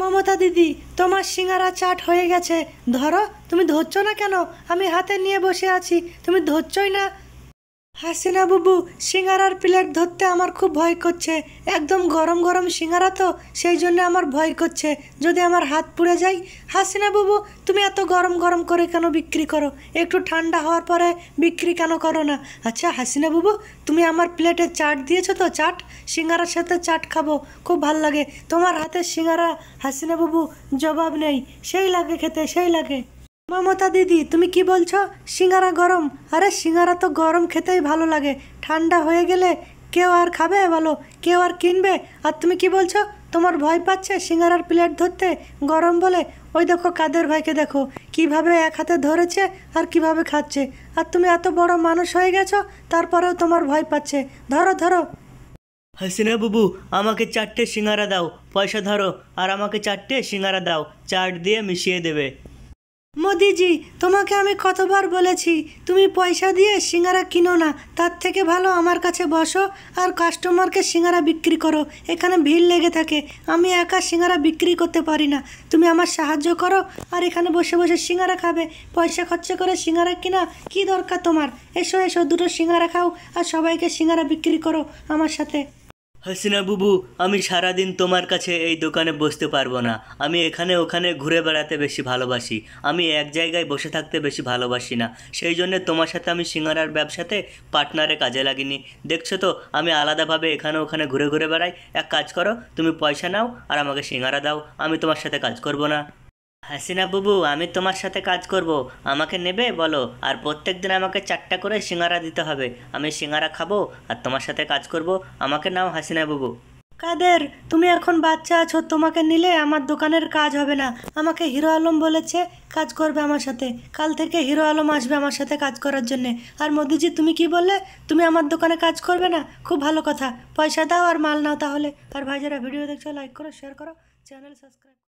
মমতা দিদি তোমার সিঙ্গারা চাট হয়ে গেছে ধরো তুমি ধরছো না কেন আমি হাতে নিয়ে বসে আছি তুমি ধরছই না হাসিনা বুবু সিঙ্গারার প্লেট ধরতে আমার খুব ভয় করছে একদম গরম গরম সিঙ্গারা তো সেই জন্য আমার ভয় করছে যদি আমার হাত পুড়ে যায় হাসিনা বুবু তুমি এত গরম গরম করে কেন বিক্রি করো একটু ঠান্ডা হওয়ার পরে বিক্রি কেন করো না আচ্ছা হাসিনা বুবু তুমি আমার প্লেটে চাট দিয়েছো তো চাট সিঙ্গারার সাথে চাট খাবো খুব ভাল লাগে তোমার হাতে সিঙ্গারা হাসিনা বুবু জবাব নেই সেই লাগে খেতে সেই লাগে মমতা দিদি তুমি কি বলছো সিঙ্গারা গরম আরে সিঙ্গারা তো গরম খেতেই ভালো লাগে ঠান্ডা হয়ে গেলে কেউ আর খাবে বলো কেউ আর কিনবে আর তুমি কি বলছো তোমার ভয় পাচ্ছে সিঙ্গারার প্লেট ধরতে গরম বলে ওই দেখো কাদের ভাইকে দেখো কিভাবে এক হাতে ধরেছে আর কিভাবে খাচ্ছে আর তুমি এত বড় মানুষ হয়ে গেছো তারপরেও তোমার ভয় পাচ্ছে ধরো ধরো হাসিনা বুবু আমাকে চারটে সিঙ্গারা দাও পয়সা ধরো আর আমাকে চারটে সিঙ্গারা দাও চাট দিয়ে মিশিয়ে দেবে মোদিজি তোমাকে আমি কতবার বলেছি তুমি পয়সা দিয়ে সিঙ্গারা কিনো না তার থেকে ভালো আমার কাছে বসো আর কাস্টমারকে সিঙ্গারা বিক্রি করো এখানে ভিড় লেগে থাকে আমি একা সিঙ্গারা বিক্রি করতে পারি না তুমি আমার সাহায্য করো আর এখানে বসে বসে সিঙ্গারা খাবে পয়সা খরচা করে সিঙ্গারা কিনা কি দরকার তোমার এসো এসো দুটো সিঙ্গারা খাও আর সবাইকে সিঙ্গারা বিক্রি করো আমার সাথে হাসিনা বুবু আমি সারাদিন তোমার কাছে এই দোকানে বসতে পারবো না আমি এখানে ওখানে ঘুরে বেড়াতে বেশি ভালোবাসি আমি এক জায়গায় বসে থাকতে বেশি ভালোবাসি না সেই জন্য তোমার সাথে আমি সিঙ্গারার ব্যবসাতে পার্টনারে কাজে লাগিনি দেখছো তো আমি আলাদাভাবে এখানে ওখানে ঘুরে ঘুরে বেড়াই এক কাজ করো তুমি পয়সা নাও আর আমাকে সিঙ্গারা দাও আমি তোমার সাথে কাজ করব না হাসিনা বুবু আমি তোমার সাথে কাজ করব আমাকে নেবে বলো আর প্রত্যেক দিন আমাকে চারটা করে সিঙ্গারা দিতে হবে আমি সিঙ্গারা খাবো আর তোমার সাথে কাজ করব আমাকে নাও হাসিনা বুবু কাদের তুমি এখন বাচ্চা আছো তোমাকে নিলে আমার দোকানের কাজ হবে না আমাকে হিরো আলম বলেছে কাজ করবে আমার সাথে কাল থেকে হিরো আলম আসবে আমার সাথে কাজ করার জন্যে আর মোদিজি তুমি কি বললে তুমি আমার দোকানে কাজ করবে না খুব ভালো কথা পয়সা দাও আর মাল নাও তাহলে আর ভাই যারা ভিডিও দেখছো লাইক করো শেয়ার করো চ্যানেল সাবস্ক্রাইব